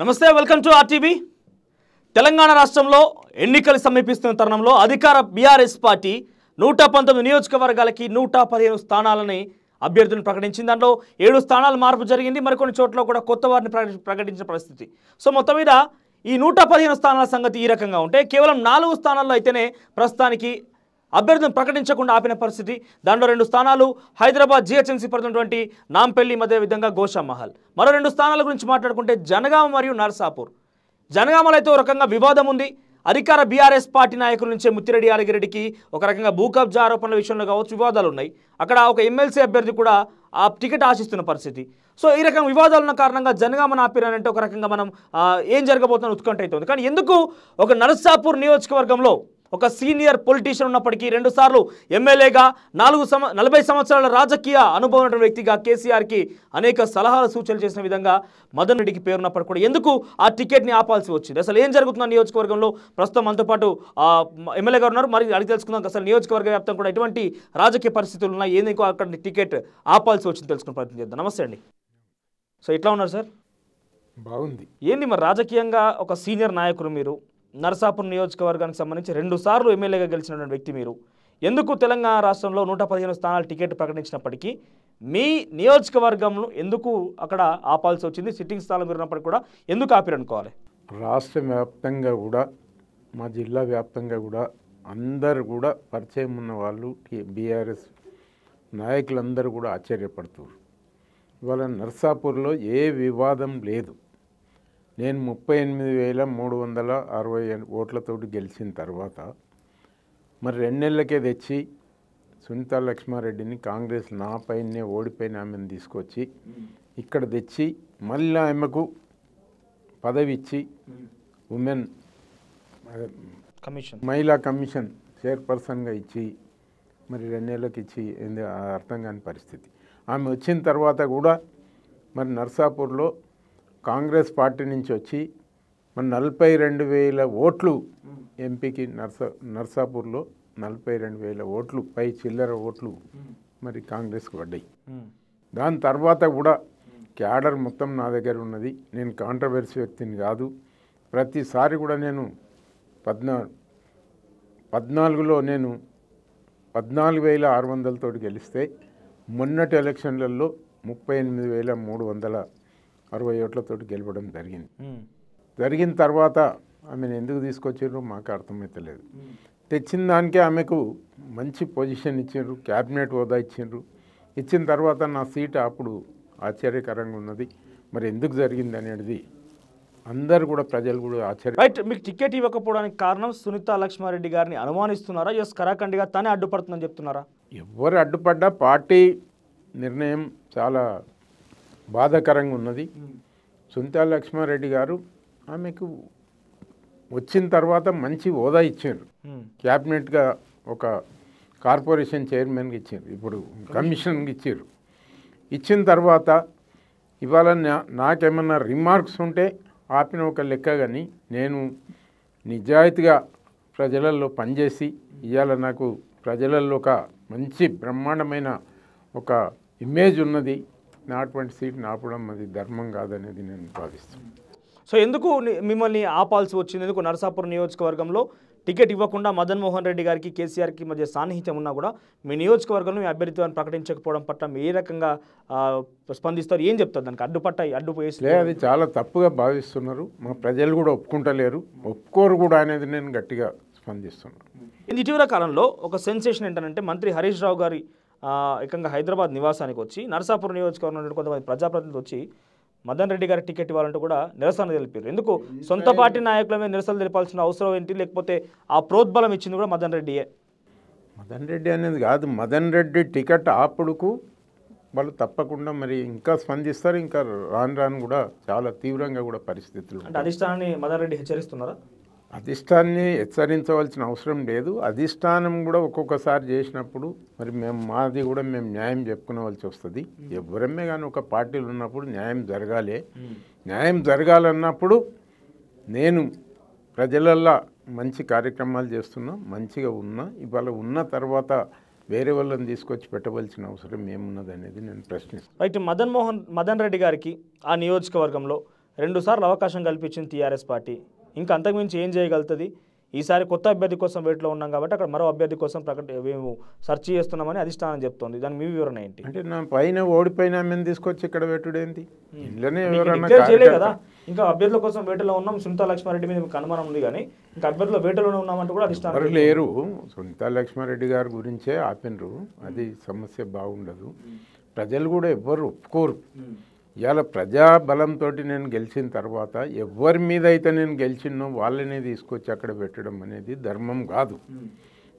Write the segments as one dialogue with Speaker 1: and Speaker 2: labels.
Speaker 1: నమస్తే welcome to RTV Telangana రాష్ట్రంలో ఎన్నికలు సమీపిస్తున్న తరుణంలో అధికార బీఆర్ఎస్ పార్టీ నూట పంతొమ్మిది నియోజకవర్గాలకి నూట పదిహేను స్థానాలని అభ్యర్థులను ప్రకటించింది దాంట్లో ఏడు స్థానాలు మార్పు జరిగింది మరికొన్ని చోట్ల కూడా కొత్త వారిని ప్రకటించిన పరిస్థితి సో మొత్తం మీద ఈ నూట పదిహేను స్థానాల సంగతి ఈ రకంగా ఉంటే కేవలం నాలుగు స్థానాల్లో అయితేనే ప్రస్తుతానికి అభ్యర్థులను ప్రకటించకుండా ఆపిన పరిస్థితి దాంట్లో రెండు స్థానాలు హైదరాబాద్ జిహెచ్ఎంసీ పడుతున్నటువంటి నాంపల్లి మధ్య విధంగా గోషామహల్ మరో రెండు స్థానాల గురించి మాట్లాడుకుంటే జనగామ మరియు నర్సాపూర్ జనగామలో అయితే ఒక రకంగా వివాదం ఉంది అధికార బీఆర్ఎస్ పార్టీ నాయకుల నుంచే ముత్తిరెడ్డి యాదగిరెడ్డికి ఒక రకంగా భూకబ్జా ఆరోపణల విషయంలో కావచ్చు వివాదాలు ఉన్నాయి అక్కడ ఒక ఎమ్మెల్సీ అభ్యర్థి కూడా ఆ టికెట్ ఆశిస్తున్న పరిస్థితి సో ఈ రకం వివాదాలు ఉన్న కారణంగా జనగామన ఆపిరానంటే ఒక రకంగా మనం ఏం జరగబోతున్న ఉత్కంఠ అవుతుంది కానీ ఎందుకు ఒక నరసాపూర్ నియోజకవర్గంలో ఒక సీనియర్ పొలిటీషియన్ ఉన్నప్పటికీ రెండుసార్లు ఎమ్మెల్యేగా నాలుగు సమ నలభై సంవత్సరాల రాజకీయ అనుభవం ఉన్న వ్యక్తిగా కేసీఆర్కి అనేక సలహాలు సూచనలు చేసిన విధంగా మదన్ రెడ్డికి పేరున్నప్పటికీ కూడా ఎందుకు ఆ టికెట్ని ఆపాల్సి వచ్చింది అసలు ఏం జరుగుతున్న నియోజకవర్గంలో ప్రస్తుతం మనతో పాటు ఎమ్మెల్యే గారు ఉన్నారు మరి అడిగి తెలుసుకుందాం అసలు నియోజకవర్గ వ్యాప్తం కూడా ఎటువంటి రాజకీయ పరిస్థితులు ఉన్నాయి ఎందుకు అక్కడ టికెట్ ఆపాల్సి వచ్చింది తెలుసుకుని ప్రయత్నం చేద్దాం నమస్తే అండి సో ఇట్లా ఉన్నారు సార్ బాగుంది ఏంటి మరి రాజకీయంగా ఒక సీనియర్ నాయకులు మీరు నరసాపురం నియోజకవర్గానికి సంబంధించి రెండుసార్లు ఎమ్మెల్యేగా గెలిచినటువంటి వ్యక్తి మీరు ఎందుకు తెలంగాణ రాష్ట్రంలో నూట పదిహేను స్థానాలు టికెట్ ప్రకటించినప్పటికీ మీ నియోజకవర్గంలో ఎందుకు అక్కడ ఆపాల్సి వచ్చింది సిట్టింగ్ స్థానం ఉన్నప్పటికీ కూడా ఎందుకు ఆపిరనుకోవాలి
Speaker 2: రాష్ట్ర వ్యాప్తంగా కూడా మా జిల్లా వ్యాప్తంగా కూడా అందరు కూడా పరిచయం ఉన్న వాళ్ళు బీఆర్ఎస్ నాయకులందరూ కూడా ఆశ్చర్యపడుతున్నారు ఇవాళ నర్సాపూర్లో ఏ వివాదం లేదు నేను ముప్పై ఎనిమిది వేల మూడు వందల అరవై ఓట్లతోటి గెలిచిన తర్వాత మరి రెండు నెలలకే తెచ్చి సునీత లక్ష్మారెడ్డిని కాంగ్రెస్ నా పైనే ఓడిపోయిన ఆమెను తీసుకొచ్చి ఇక్కడ తెచ్చి మళ్ళీ ఆమెకు పదవి ఇచ్చి ఉమెన్
Speaker 1: కమిషన్ మహిళా
Speaker 2: కమిషన్ చైర్పర్సన్గా ఇచ్చి మరి రెండు నెలలకు ఇచ్చి అర్థం కాని పరిస్థితి ఆమె వచ్చిన తర్వాత కూడా మరి నర్సాపూర్లో కాంగ్రెస్ పార్టీ నుంచి వచ్చి మన నలభై రెండు వేల ఓట్లు ఎంపీకి నర్సా నర్సాపూర్లో నలభై రెండు వేల ఓట్లు పై చిల్లర ఓట్లు మరి కాంగ్రెస్కి పడ్డాయి దాని తర్వాత కూడా క్యాడర్ మొత్తం నా దగ్గర ఉన్నది నేను కాంట్రవర్సీ వ్యక్తిని కాదు ప్రతిసారి కూడా నేను పద్నా పద్నాలుగులో నేను పద్నాలుగు వేల ఆరు వందలతోటి గెలిస్తే మొన్నటి ఎలక్షన్లలో ముప్పై ఎనిమిది వేల మూడు వందల అరవై ఓట్లతో గెలవడం జరిగింది జరిగిన తర్వాత ఆమెను ఎందుకు తీసుకొచ్చారు మాకు లేదు తెచ్చిన దానికే ఆమెకు మంచి పొజిషన్ ఇచ్చిండ్రు క్యాబినెట్ హోదా ఇచ్చిండ్రు ఇచ్చిన తర్వాత నా సీట్ అప్పుడు ఆశ్చర్యకరంగా ఉన్నది మరి ఎందుకు జరిగింది అనేది అందరు కూడా ప్రజలు కూడా ఆశ్చర్య రైట్
Speaker 1: మీకు టికెట్ ఇవ్వకపోవడానికి కారణం సునీత లక్ష్మారెడ్డి గారిని అనుమానిస్తున్నారా ఎస్ కరాఖండిగా తానే అడ్డుపడుతుందని చెప్తున్నారా
Speaker 2: ఎవరు అడ్డుపడ్డా పార్టీ నిర్ణయం చాలా బాధాకరంగా ఉన్నది సుంతా లక్ష్మారెడ్డి గారు ఆమెకు వచ్చిన తర్వాత మంచి హోదా ఇచ్చారు క్యాబినెట్గా ఒక కార్పొరేషన్ చైర్మన్కి ఇచ్చారు ఇప్పుడు కమిషన్కి ఇచ్చారు ఇచ్చిన తర్వాత ఇవాళ నాకేమన్నా రిమార్క్స్ ఉంటే ఆపిన ఒక లెక్క కానీ నేను నిజాయితీగా ప్రజలలో పనిచేసి ఇవాళ నాకు ప్రజలలో ఒక మంచి బ్రహ్మాండమైన ఒక
Speaker 1: ఇమేజ్ ఉన్నది నా అటువంటి సీట్ని ఆపడం అది ధర్మం కాదనేది నేను భావిస్తున్నాను సో ఎందుకు మిమ్మల్ని ఆపాల్సి వచ్చింది ఎందుకు నరసాపురం నియోజకవర్గంలో టికెట్ ఇవ్వకుండా మదన్ మోహన్ రెడ్డి గారికి కేసీఆర్కి మధ్య సాన్నిహిత్యం ఉన్నా కూడా మీ నియోజకవర్గంలో మీ అభ్యర్థిత్వాన్ని ప్రకటించకపోవడం పట్ల ఏ రకంగా స్పందిస్తారు ఏం చెప్తారు దానికి అడ్డుపట్ట అడ్డుపోయేసి అది
Speaker 2: చాలా తప్పుగా భావిస్తున్నారు మా ప్రజలు కూడా ఒప్పుకుంటలేరు ఒప్పుకోరు కూడా అనేది నేను గట్టిగా స్పందిస్తున్నాను
Speaker 1: ఇటీవల కాలంలో ఒక సెన్సేషన్ ఏంటంటే మంత్రి హరీష్ రావు గారి ఏకంగా హైదరాబాద్ నివాసానికి వచ్చి నర్సాపూర్ నియోజకవర్గం కొంతమంది ప్రజాప్రతినిధులు వచ్చి మదన్ రెడ్డి గారి టికెట్ ఇవ్వాలంటూ కూడా నిరసన తెలిపారు ఎందుకు సొంత పార్టీ నాయకుల మీద నిరసన తెలిపాల్సిన అవసరం ఏంటి లేకపోతే ఆ ప్రోద్బలం ఇచ్చింది కూడా మదన్ రెడ్డియే
Speaker 2: మదన్ రెడ్డి అనేది కాదు మదన్ రెడ్డి టికెట్ అప్పుడుకు వాళ్ళు తప్పకుండా మరి ఇంకా స్పందిస్తారు ఇంకా రాను రాను కూడా చాలా తీవ్రంగా కూడా పరిస్థితులు అంటే
Speaker 1: అధిష్టానాన్ని మదన్ రెడ్డి హెచ్చరిస్తున్నారా
Speaker 2: అధిష్టాన్ని హెచ్చరించవలసిన అవసరం లేదు అధిష్టానం కూడా ఒక్కొక్కసారి చేసినప్పుడు మరి మేము మాది కూడా మేము న్యాయం చెప్పుకునేవలసి వస్తుంది ఎవరమే కానీ ఒక పార్టీలు ఉన్నప్పుడు న్యాయం జరగాలి న్యాయం జరగాలన్నప్పుడు నేను ప్రజలల్లా మంచి కార్యక్రమాలు చేస్తున్నా మంచిగా ఉన్నా ఇవాళ ఉన్న తర్వాత వేరే వాళ్ళని తీసుకొచ్చి పెట్టవలసిన అవసరం ఏమున్నది అనేది నేను ప్రశ్నిస్తాను
Speaker 1: రైట్ మదన్ మోహన్ మదన్ రెడ్డి గారికి ఆ నియోజకవర్గంలో రెండుసార్లు అవకాశం కల్పించింది టీఆర్ఎస్ పార్టీ ఇంకా అంతకుమించి ఏం చేయగలుగుతుంది ఈసారి కొత్త అభ్యర్థి కోసం వెయిట్లో ఉన్నాం కాబట్టి అక్కడ మరో అభ్యర్థి కోసం ప్రకట మేము సెర్చ్ చేస్తున్నామని అధిష్టానం చెప్తోంది దాని మీ వివరణ ఏంటి అంటే
Speaker 2: నా పైన ఓడిపోయిన మేము తీసుకొచ్చి ఇక్కడ పెట్టుడేంటి ఏంటి కదా
Speaker 1: ఇంకా అభ్యర్థుల కోసం వేటలో ఉన్నాం సునీతా లక్ష్మారెడ్డి మీద కనుమానం ఉంది కానీ ఇంకా అభ్యర్థుల వేటలోనే ఉన్నామంటే కూడా అధిష్టానం
Speaker 2: లేరు సునీతా లక్ష్మారెడ్డి గారి గురించే ఆపినరు అది సమస్య బాగుండదు ప్రజలు కూడా ఎవ్వరు ఒప్పుకోరు ఇవాళ ప్రజాబలంతో నేను గెలిచిన తర్వాత ఎవరి మీద అయితే నేను గెలిచినో వాళ్ళనే తీసుకొచ్చి అక్కడ పెట్టడం అనేది ధర్మం కాదు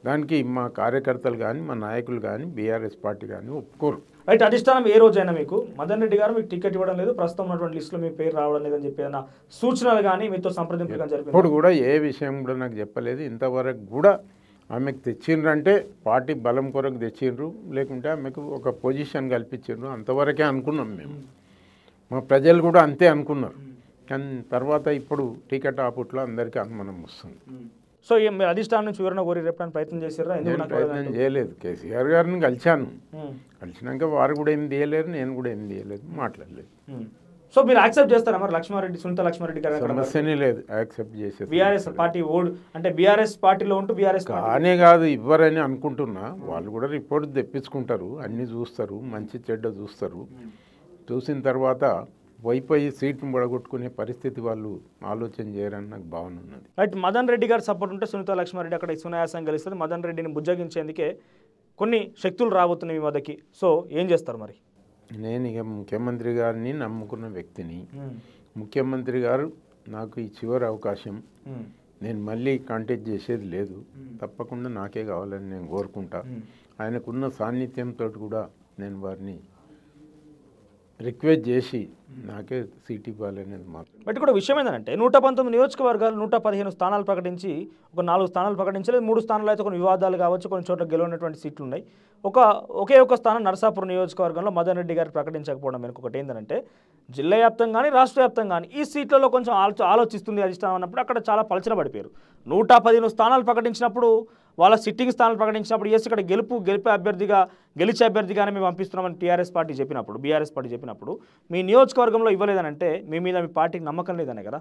Speaker 2: దానికి మా కార్యకర్తలు కానీ మా నాయకులు కానీ బీఆర్ఎస్ పార్టీ కానీ ఒప్పుకోరు
Speaker 1: అయితే అధిష్టానం ఏ రోజైనా మీకు మదన్ రెడ్డి గారు మీకు టికెట్ ఇవ్వడం లేదు ప్రస్తుతం ఉన్నటువంటి లిస్టులో మీ పేరు రావడం లేదని చెప్పి ఏదైనా సూచనలు కానీ మీతో సంప్రదింపులు కానీ ఇప్పుడు కూడా
Speaker 2: ఏ విషయం కూడా నాకు చెప్పలేదు ఇంతవరకు కూడా ఆమెకు తెచ్చిండ్రంటే పార్టీ బలం కొరకు తెచ్చిండ్రు లేకుంటే ఆమెకు ఒక పొజిషన్ కల్పించిండ్రు అంతవరకే అనుకున్నాం మేము మా ప్రజలు కూడా అంతే అనుకున్నారు కానీ తర్వాత ఇప్పుడు టికెట్ ఆపుట్లో అందరికీ అనుమానం వస్తుంది
Speaker 1: సో అధిష్టానం నుంచి వివరణ కోరి రేపడానికి ప్రయత్నం చేశారా ప్రయత్నం
Speaker 2: చేయలేదు కేసీఆర్ గారిని కలిశాను కలిసినాక వారు కూడా ఏం తీయలేరు నేను కూడా ఏం తీయలేదు మాట్లాడలేదు
Speaker 1: సో మీరు యాక్సెప్ట్ చేస్తారా మరి లక్ష్మారెడ్డి సునీత లక్ష్మారెడ్డి గారు సమస్యనే
Speaker 2: లేదు యాక్సెప్ట్ చేసే
Speaker 1: బీఆర్ఎస్ పార్టీ ఓడ్ అంటే బీఆర్ఎస్ పార్టీలో ఉంటూ బీఆర్ఎస్ కానే
Speaker 2: కాదు ఇవ్వరని అనుకుంటున్నా వాళ్ళు కూడా రిపోర్ట్ తెప్పించుకుంటారు అన్ని చూస్తారు మంచి చెడ్డ చూస్తారు చూసిన తర్వాత వైపోయి సీట్ను పడగొట్టుకునే పరిస్థితి వాళ్ళు ఆలోచన చేయాలని నాకు భావన ఉన్నది
Speaker 1: రైట్ మదన్ రెడ్డి గారు సపోర్ట్ ఉంటే సునీత లక్ష్మారెడ్డి అక్కడ సునాయాసం కలిస్తుంది మదన్ రెడ్డిని బుజ్జగించేందుకే కొన్ని శక్తులు రాబోతున్నాయి మీ వద్దకి సో ఏం చేస్తారు మరి
Speaker 2: నేను ఇక ముఖ్యమంత్రి గారిని నమ్ముకున్న వ్యక్తిని hmm. ముఖ్యమంత్రి గారు నాకు ఈ చివరి అవకాశం hmm. నేను మళ్ళీ కాంటాక్ట్ చేసేది లేదు hmm. తప్పకుండా నాకే కావాలని నేను కోరుకుంటా ఆయనకున్న సాన్నిధ్యంతో కూడా నేను వారిని రిక్వెస్ట్ చేసి నాకే సీటీ ఇవ్వాలనేది మాత్రం
Speaker 1: బట్ కూడా విషయం ఏంటంటే నూట పంతొమ్మిది నియోజకవర్గాలు నూట పదిహేను స్థానాలు ప్రకటించి ఒక నాలుగు స్థానాలు ప్రకటించలేదు మూడు స్థానాలు అయితే కొన్ని వివాదాలు కావచ్చు కొన్ని చోట్ల గెలవనటువంటి సీట్లు ఉన్నాయి ఒక ఒకే ఒక స్థానం నరసాపురం నియోజకవర్గంలో మదన్ రెడ్డి గారు ప్రకటించకపోవడం వెనుక ఒకటి ఏంటంటే జిల్లా వ్యాప్తం కానీ రాష్ట్ర వ్యాప్తం కానీ ఈ సీట్లలో కొంచెం ఆలోచిస్తుంది అధిష్టానం అన్నప్పుడు అక్కడ చాలా పలచన పడిపోయారు నూట పదిహేను స్థానాలు ప్రకటించినప్పుడు వాళ్ళ సిట్టింగ్ స్థానాలు ప్రకటించినప్పుడు ఎస్ ఇక్కడ గెలుపు గెలిపే అభ్యర్థిగా గెలిచే అభ్యర్థిగానే మేము పంపిస్తున్నామని టీఆర్ఎస్ పార్టీ చెప్పినప్పుడు బీఆర్ఎస్ పార్టీ చెప్పినప్పుడు మీ నియోజకవర్గంలో ఇవ్వలేదనంటే మీ మీద మీ పార్టీకి నమ్మకం లేదనే కదా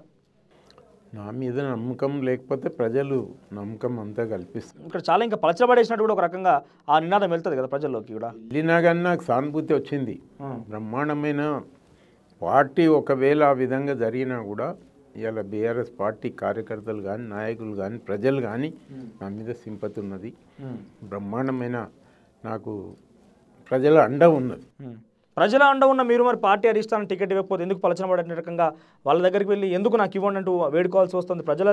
Speaker 2: నా మీద నమ్మకం లేకపోతే ప్రజలు నమ్మకం అంతా కల్పిస్తారు
Speaker 1: ఇక్కడ చాలా ఇంకా పలచబడేసినట్టు కూడా ఒక రకంగా ఆ నినాదం వెళ్తుంది కదా ప్రజల్లోకి కూడా
Speaker 2: వెళ్ళినా కానీ నాకు సానుభూతి వచ్చింది బ్రహ్మాండమైన పార్టీ ఒకవేళ ఆ విధంగా జరిగినా కూడా ఇవాళ బీఆర్ఎస్ పార్టీ కార్యకర్తలు కానీ నాయకులు కానీ ప్రజలు కానీ నా మీద
Speaker 1: సింపతి ఉన్నది బ్రహ్మాండమైన నాకు ప్రజల అండ ఉన్నది ప్రజల అండ ఉన్న మీరు మరి పార్టీ అధిష్టానం టికెట్ ఇవ్వకపోతే ఎందుకు పలచన పడే రకంగా వాళ్ళ దగ్గరికి వెళ్ళి ఎందుకు నాకు ఇవ్వండి అంటూ వేడుకోవాల్సి వస్తుంది ప్రజల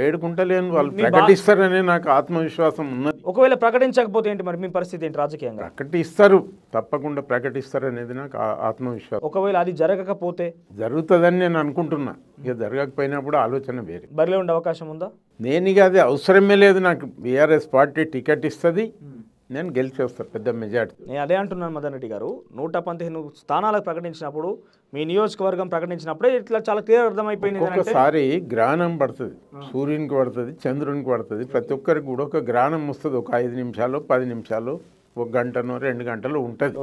Speaker 2: వేడుకుంటలేను కదా
Speaker 1: వాళ్ళు నాకు ఆత్మవిశ్వాసం ఉన్నది ఒకవేళ ప్రకటించకపోతే ఏంటి మరి మీ పరిస్థితి ఏంటి రాజకీయంగా
Speaker 2: ప్రకటిస్తారు తప్పకుండా ప్రకటిస్తారు అనేది నాకు ఆత్మవిశ్వాసం ఒకవేళ అది జరగకపోతే జరుగుతుందని నేను అనుకుంటున్నా ఇక జరగకపోయినప్పుడు ఆలోచన వేరే
Speaker 1: బరిలో ఉండే అవకాశం ఉందా
Speaker 2: నేను ఇక అది అవసరమే లేదు నాకు బీఆర్ఎస్ పార్టీ టికెట్ ఇస్తుంది నేను గెలిచి వస్తాను పెద్ద మెజార్టీ
Speaker 1: నేను అదే అంటున్నాను మదన్ రెడ్డి గారు నూట పంతొమ్మిది స్థానాలకు ప్రకటించినప్పుడు మీ నియోజకవర్గం ప్రకటించినప్పుడే ఇట్లా చాలా క్లియర్ అర్థమైపోయింది ఒక్కొక్కసారి
Speaker 2: గ్రహణం పడుతుంది సూర్యునికి పడుతుంది చంద్రునికి పడుతుంది ప్రతి ఒక్కరికి కూడా ఒక గ్రహణం వస్తుంది ఒక ఐదు నిమిషాలు పది నిమిషాలు ఒక గంటను రెండు గంటలు ఉంటుంది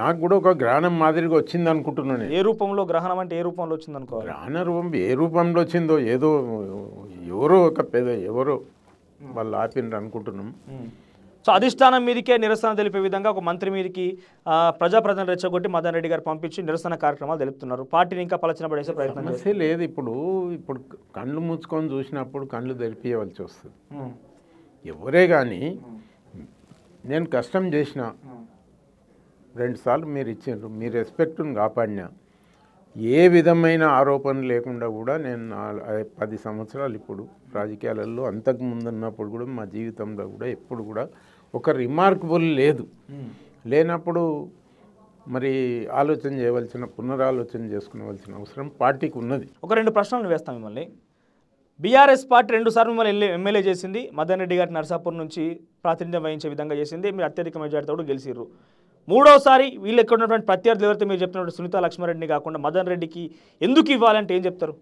Speaker 2: నాకు కూడా ఒక గ్రహణం మాదిరిగా వచ్చింది అనుకుంటున్నాను
Speaker 1: ఏ రూపంలో గ్రహణం అంటే ఏ రూపంలో వచ్చింది అనుకో
Speaker 2: గ్రహణ రూపం ఏ రూపంలో వచ్చిందో ఏదో ఎవరో ఒక పేద ఎవరో వాళ్ళు ఆపిండ్రు అనుకుంటున్నాం
Speaker 1: సో అధిష్టానం మీదకే నిరసన తెలిపే విధంగా ఒక మంత్రి మీదకి ప్రజాప్రతినిధులు రెచ్చగొట్టి మదన్ రెడ్డి గారు పంపించి నిరసన కార్యక్రమాలు తెలుపుతున్నారు పార్టీని ఇంకా పలచన పడేసే ప్రయత్నం
Speaker 2: లేదు ఇప్పుడు ఇప్పుడు కళ్ళు మూసుకొని చూసినప్పుడు కళ్ళు తెరిపియవలసి వస్తుంది ఎవరే కానీ నేను కష్టం చేసిన రెండుసార్లు మీరు ఇచ్చిండ్రు మీ రెస్పెక్ట్ను కాపాడినా ఏ విధమైన ఆరోపణ లేకుండా కూడా నేను పది సంవత్సరాలు ఇప్పుడు రాజకీయాలలో అంతకు ముందున్నప్పుడు కూడా మా జీవితంలో కూడా ఎప్పుడు కూడా ఒక రిమార్కబుల్ లేదు లేనప్పుడు మరి ఆలోచన చేయవలసిన పునరాలోచన చేసుకోవాల్సిన అవసరం పార్టీకి ఉన్నది
Speaker 1: ఒక రెండు ప్రశ్నలు వేస్తాం మిమ్మల్ని బీఆర్ఎస్ పార్టీ రెండు సార్లు మిమ్మల్ని ఎమ్మెల్యే చేసింది మదన్ రెడ్డి గారి నర్సాపూర్ నుంచి ప్రాతినిధ్యం వహించే విధంగా చేసింది మీరు అత్యధిక మెజార్టీతో కూడా గెలిచిర్రు మూడోసారి వీళ్ళు ఎక్కడ ఉన్నటువంటి ప్రత్యర్థులు ఎవరైతే మీరు చెప్పినట్టు సునీత లక్ష్మారెడ్డిని కాకుండా మదన్ రెడ్డికి ఎందుకు ఇవ్వాలంటే ఏం చెప్తారు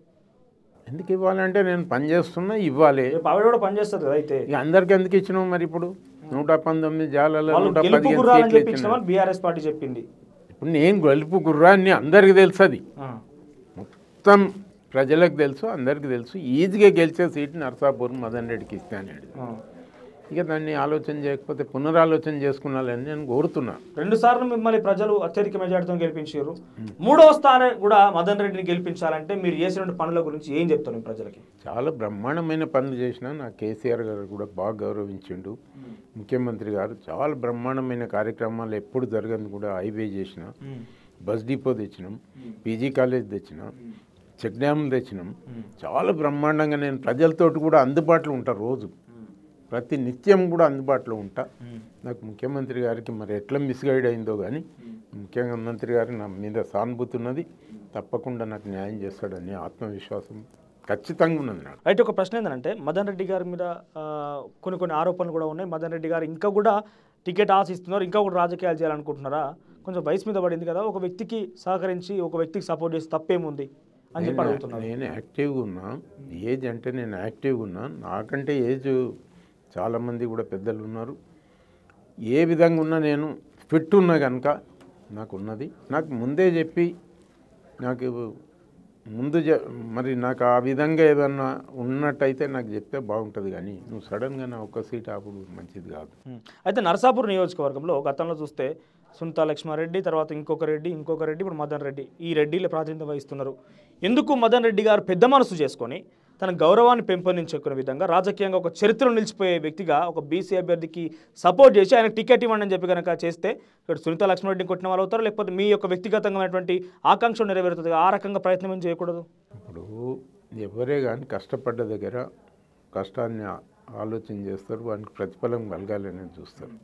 Speaker 1: ఎందుకు ఇవ్వాలంటే
Speaker 2: నేను పనిచేస్తున్నా ఇవ్వాలి
Speaker 1: ఆవిడ కూడా పనిచేస్తుంది కదా అయితే
Speaker 2: ఇక అందరికి ఎందుకు ఇచ్చినావు మరి ఇప్పుడు నూట పంతొమ్మిది జాలలో నూట
Speaker 1: బీఆర్ఎస్ పార్టీ చెప్పింది
Speaker 2: ఇప్పుడు నేను గెలుపు గుర్రాన్ని అందరికీ తెలుసు అది మొత్తం ప్రజలకు తెలుసు అందరికీ తెలుసు ఈజీగా గెలిచే సీట్ నరసాపూర్ మదన్ రెడ్డికి ఇస్తాను
Speaker 1: ఇక దాన్ని ఆలోచన చేయకపోతే పునరాలోచన చేసుకున్నాలని నేను కోరుతున్నాను రెండు సార్లు మిమ్మల్ని ప్రజలు అత్యధిక మెజార్టీతో గెలిపించారు మూడవ స్థానం కూడా మదన్ రెడ్డిని గెలిపించాలంటే మీరు చేసిన పనుల గురించి ఏం చెప్తాను ప్రజలకి
Speaker 2: చాలా బ్రహ్మాండమైన పనులు చేసిన నా కేసీఆర్ గారు కూడా బాగా గౌరవించిండు ముఖ్యమంత్రి గారు చాలా బ్రహ్మాండమైన కార్యక్రమాలు ఎప్పుడు జరగదు కూడా హైవే చేసిన బస్ డిపో తెచ్చినాం పీజీ కాలేజ్ తెచ్చినాం చెక్ డ్యామ్ తెచ్చినాం చాలా బ్రహ్మాండంగా నేను ప్రజలతోటి కూడా అందుబాటులో ఉంటాను రోజు ప్రతి నిత్యం కూడా అందుబాటులో ఉంటా నాకు ముఖ్యమంత్రి గారికి మరి ఎట్లా మిస్గైడ్ అయిందో కానీ ముఖ్యమంత్రి గారు నా మీద సానుభూతి ఉన్నది తప్పకుండా నాకు న్యాయం చేస్తాడని ఆత్మవిశ్వాసం ఖచ్చితంగా ఉన్నది నాకు
Speaker 1: అయితే ఒక ప్రశ్న ఏంటంటే మదన్ రెడ్డి గారి మీద కొన్ని కొన్ని ఆరోపణలు కూడా ఉన్నాయి మదన్ రెడ్డి గారు ఇంకా కూడా టికెట్ ఆశిస్తున్నారు ఇంకా కూడా రాజకీయాలు చేయాలనుకుంటున్నారా కొంచెం వయసు మీద పడింది కదా ఒక వ్యక్తికి సహకరించి ఒక వ్యక్తికి సపోర్ట్ చేసి తప్పేముంది అని చెప్పి
Speaker 2: నేను యాక్టివ్గా ఉన్నా ఏజ్ అంటే నేను యాక్టివ్గా ఉన్నా నాకంటే ఏజ్ చాలామంది కూడా పెద్దలు ఉన్నారు ఏ విధంగా ఉన్నా నేను ఫిట్ ఉన్న కనుక నాకు ఉన్నది నాకు ముందే చెప్పి నాకు ముందు మరి నాకు ఆ విధంగా ఏదన్నా ఉన్నట్టయితే నాకు చెప్తే బాగుంటుంది కానీ నువ్వు
Speaker 1: సడన్గా నా ఒక్క సీట్ అప్పుడు మంచిది కాదు అయితే నరసాపూర్ నియోజకవర్గంలో గతంలో చూస్తే సునీతా లక్ష్మారెడ్డి తర్వాత ఇంకొక రెడ్డి ఇంకొక రెడ్డి ఇప్పుడు మదన్ రెడ్డి ఈ రెడ్డిలో ప్రాతినిధ్యం వహిస్తున్నారు ఎందుకు మదన్ రెడ్డి గారు పెద్ద మనసు చేసుకొని తన గౌరవాన్ని పెంపొందించుకునే విధంగా రాజకీయంగా ఒక చరిత్రను నిలిచిపోయే వ్యక్తిగా ఒక బీసీ అభ్యర్థికి సపోర్ట్ చేసి ఆయన టికెట్ ఇవ్వండి అని చెప్పి కనుక చేస్తే ఇక్కడ సునీత లక్ష్మణరెడ్డిని కొట్టిన వాళ్ళు అవుతారు లేకపోతే మీ యొక్క వ్యక్తిగతంగానటువంటి ఆకాంక్ష నెరవేరుతుంది ఆ రకంగా ప్రయత్నం ఏం చేయకూడదు
Speaker 2: ఇప్పుడు ఎవరే కానీ కష్టపడ్డ దగ్గర కష్టాన్ని ఆలోచన చేస్తారు వానికి ప్రతిఫలం కలగాలని చూస్తారు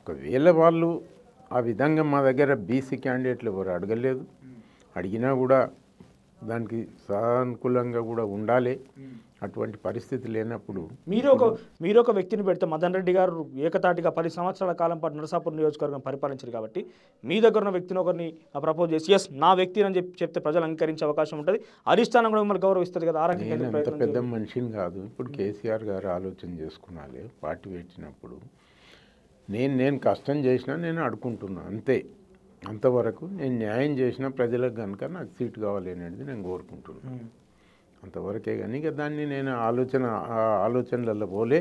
Speaker 2: ఒకవేళ వాళ్ళు ఆ విధంగా మా దగ్గర బీసీ క్యాండిడేట్లు ఎవరు అడగలేదు అడిగినా కూడా
Speaker 1: దానికి సానుకూలంగా కూడా ఉండాలి అటువంటి పరిస్థితి లేనప్పుడు మీరు ఒక మీరు ఒక వ్యక్తిని పెడితే మదన్ రెడ్డి గారు ఏకతాటిగా పది సంవత్సరాల కాలం పాటు నరసాపూర్ నియోజకవర్గం పరిపాలించారు కాబట్టి మీ దగ్గర ఉన్న వ్యక్తిని ఒకరిని ప్రపోజ్ చేసి ఎస్ నా వ్యక్తిని అని చెప్పి చెప్తే ప్రజలు అంగీకరించే అవకాశం ఉంటుంది అధిష్టానం కూడా మిమ్మల్ని గౌరవిస్తుంది కదా ఆరోగ్య పెద్ద
Speaker 2: మనిషిని కాదు ఇప్పుడు కేసీఆర్ గారు ఆలోచన చేసుకున్నాలి పార్టీ పెట్టినప్పుడు నేను నేను కష్టం చేసినా నేను అడుకుంటున్నాను అంతే అంతవరకు నేను న్యాయం చేసిన ప్రజలకు కనుక నాకు సీట్ కావాలి అనేది నేను కోరుకుంటున్నాను అంతవరకే కానీ ఇక దాన్ని నేను ఆలోచన ఆలోచనలలో పోలే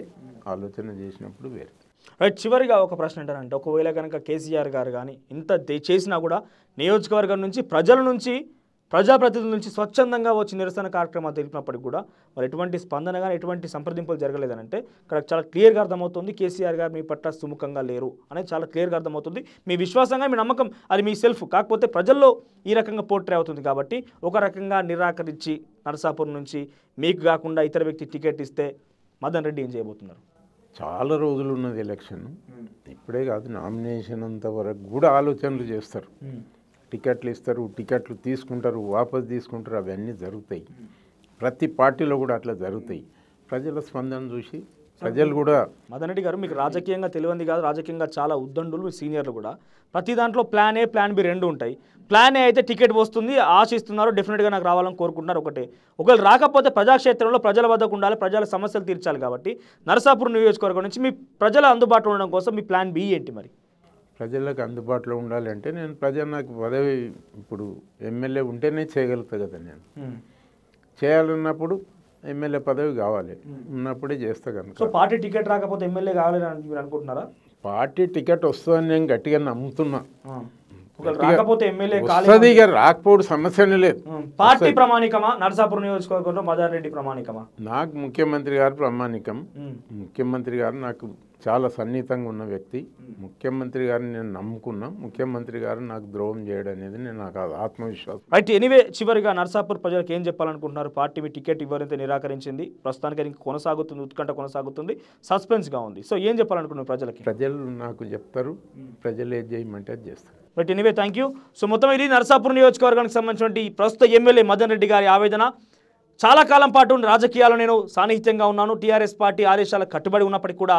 Speaker 2: ఆలోచన చేసినప్పుడు వేరే
Speaker 1: రైట్ చివరిగా ఒక ప్రశ్న ఏంటంటే ఒకవేళ కనుక కేసీఆర్ గారు కానీ ఇంత చేసినా కూడా నియోజకవర్గం నుంచి ప్రజల నుంచి ప్రజాప్రతినిధుల నుంచి స్వచ్ఛందంగా వచ్చి నిరసన కార్యక్రమాలు తెలిపినప్పటికి కూడా మరి ఎటువంటి స్పందన కానీ ఎటువంటి సంప్రదింపులు జరగలేదనంటే ఇక్కడ చాలా క్లియర్గా అర్థమవుతుంది కేసీఆర్ గారు మీ పట్ల సుముఖంగా లేరు అనేది చాలా క్లియర్గా అర్థమవుతుంది మీ విశ్వాసంగా మీ నమ్మకం అది మీ సెల్ఫ్ కాకపోతే ప్రజల్లో ఈ రకంగా పోర్ట్రే అవుతుంది కాబట్టి ఒక రకంగా నిరాకరించి నరసాపురం నుంచి మీకు కాకుండా ఇతర వ్యక్తి టికెట్ ఇస్తే మదన్ రెడ్డి ఏం చేయబోతున్నారు
Speaker 2: చాలా రోజులు ఉన్నది ఎలక్షన్ ఇప్పుడే కాదు నామినేషన్ అంత వరకు కూడా ఆలోచనలు చేస్తారు టికెట్లు ఇస్తారు టికెట్లు తీసుకుంటారు వాపసు తీసుకుంటారు అవన్నీ జరుగుతాయి ప్రతి పార్టీలో కూడా అట్లా జరుగుతాయి ప్రజల స్పందన చూసి
Speaker 1: ప్రజలు కూడా మదనటి గారు మీకు రాజకీయంగా తెలియంది కాదు రాజకీయంగా చాలా ఉద్దండులు మీ సీనియర్లు కూడా ప్రతి దాంట్లో ప్లాన్ ఏ ప్లాన్ బి రెండు ఉంటాయి ప్లాన్ ఏ అయితే టికెట్ వస్తుంది ఆశిస్తున్నారు డెఫినెట్గా నాకు రావాలని కోరుకుంటున్నారు ఒకటే ఒకవేళ రాకపోతే ప్రజాక్షేత్రంలో ప్రజల వద్దకు ఉండాలి ప్రజల సమస్యలు తీర్చాలి కాబట్టి నరసాపూర్ నియోజకవర్గం నుంచి మీ ప్రజల అందుబాటులో ఉండడం కోసం మీ ప్లాన్ బి ఏంటి మరి ప్రజలకు
Speaker 2: అందుబాటులో ఉండాలంటే నేను ప్రజలు నాకు పదవి ఇప్పుడు ఎమ్మెల్యే ఉంటేనే చేయగలుగుతా కదా నేను చేయాలన్నప్పుడు ఎమ్మెల్యే పదవి కావాలి ఉన్నప్పుడే చేస్తా
Speaker 1: కనుక పార్టీ టికెట్ రాకపోతే ఎమ్మెల్యే కావాలని మీరు అనుకుంటున్నారా
Speaker 2: పార్టీ టికెట్ వస్తుందని నేను గట్టిగా నమ్ముతున్నా
Speaker 1: రాకపోతే ఎమ్మెల్యే వస్తుంది
Speaker 2: రాకపోవడం లేదు
Speaker 1: పార్టీ ప్రమాణికమా నరసాపురం నియోజకవర్గంలో మదన్ రెడ్డి ప్రమాణికమా
Speaker 2: నాకు ముఖ్యమంత్రి గారు ప్రమాణికం ముఖ్యమంత్రి గారు నాకు చాలా సన్నిహితంగా ఉన్న వ్యక్తి ముఖ్యమంత్రి గారిని నేను నమ్ముకున్నా ముఖ్యమంత్రి గారు నాకు ద్రోహం చేయడం అనేది నేను నాకు ఆత్మవిశ్వాసం
Speaker 1: అయితే ఎనివే చివరిగా నర్సాపూర్ ప్రజలకు ఏం చెప్పాలనుకుంటున్నారు పార్టీ మీ టికెట్ ఇవ్వరైతే నిరాకరించింది ప్రస్తుతానికి ఇంకా కొనసాగుతుంది ఉత్కంఠ కొనసాగుతుంది సస్పెన్స్గా ఉంది సో ఏం చెప్పాలనుకుంటున్నారు ప్రజలకి ప్రజలు నాకు చెప్తారు ప్రజలు ఏం చేయమంటే అది చేస్తారు but anyway thank you so మొత్తం ఇది నర్సాపూర్ నియోజకవర్గానికి సంబంధించినటువంటి ప్రస్తుత ఎమ్మెల్యే మదన్ రెడ్డి గారి ఆవేదన చాలా కాలం పాటు రాజకీయాల్లో నేను సాన్నిహిత్యంగా ఉన్నాను టీఆర్ఎస్ పార్టీ ఆదేశాలకు కట్టుబడి ఉన్నప్పటికీ కూడా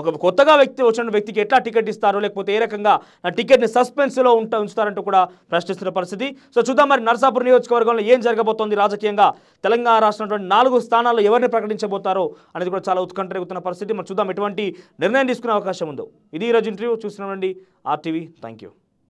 Speaker 1: ఒక కొత్తగా వ్యక్తి వచ్చిన వ్యక్తికి ఎట్లా టికెట్ ఇస్తారు లేకపోతే ఏ రకంగా టికెట్ని సస్పెన్స్లో ఉంట ఉంచుతారంటూ కూడా ప్రశ్నిస్తున్న పరిస్థితి సో చూద్దాం మరి నర్సాపూర్ నియోజకవర్గంలో ఏం జరగబోతోంది రాజకీయంగా తెలంగాణ రాష్ట్రంలో నాలుగు స్థానాల్లో ఎవరిని ప్రకటించబోతారో అనేది కూడా చాలా ఉత్కంఠ రేగుతున్న పరిస్థితి మరి చూద్దాం ఎటువంటి నిర్ణయం తీసుకునే అవకాశం ఉందో ఇది ఈరోజు ఇంటర్వ్యూ అండి ఆర్టీవీ థ్యాంక్